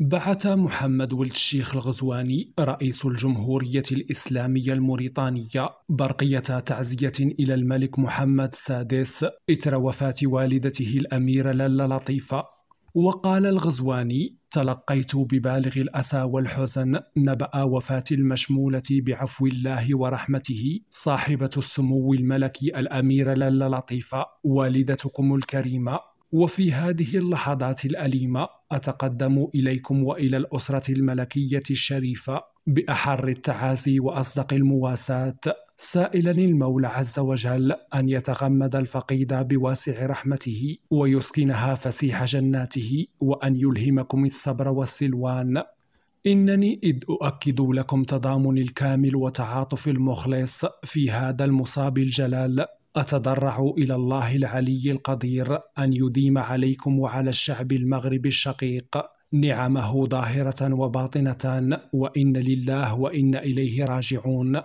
بعث محمد ولد الشيخ الغزواني رئيس الجمهورية الإسلامية الموريتانية برقية تعزية إلى الملك محمد السادس إثر وفاة والدته الأميرة لالا لطيفة وقال الغزواني تلقيت ببالغ الأسى والحزن نبأ وفاة المشمولة بعفو الله ورحمته صاحبة السمو الملكي الأميرة لالا لطيفة والدتكم الكريمة وفي هذه اللحظات الأليمة أتقدم إليكم وإلى الأسرة الملكية الشريفة بأحر التعازي وأصدق المواساة سائلا المولى عز وجل أن يتغمد الفقيد بواسع رحمته ويسكنها فسيح جناته وأن يلهمكم الصبر والسلوان إنني إذ أؤكد لكم تضامن الكامل وتعاطف المخلص في هذا المصاب الجلال أتضرع إلى الله العلي القدير أن يديم عليكم وعلى الشعب المغربي الشقيق نعمه ظاهرة وباطنة وإن لله وإن إليه راجعون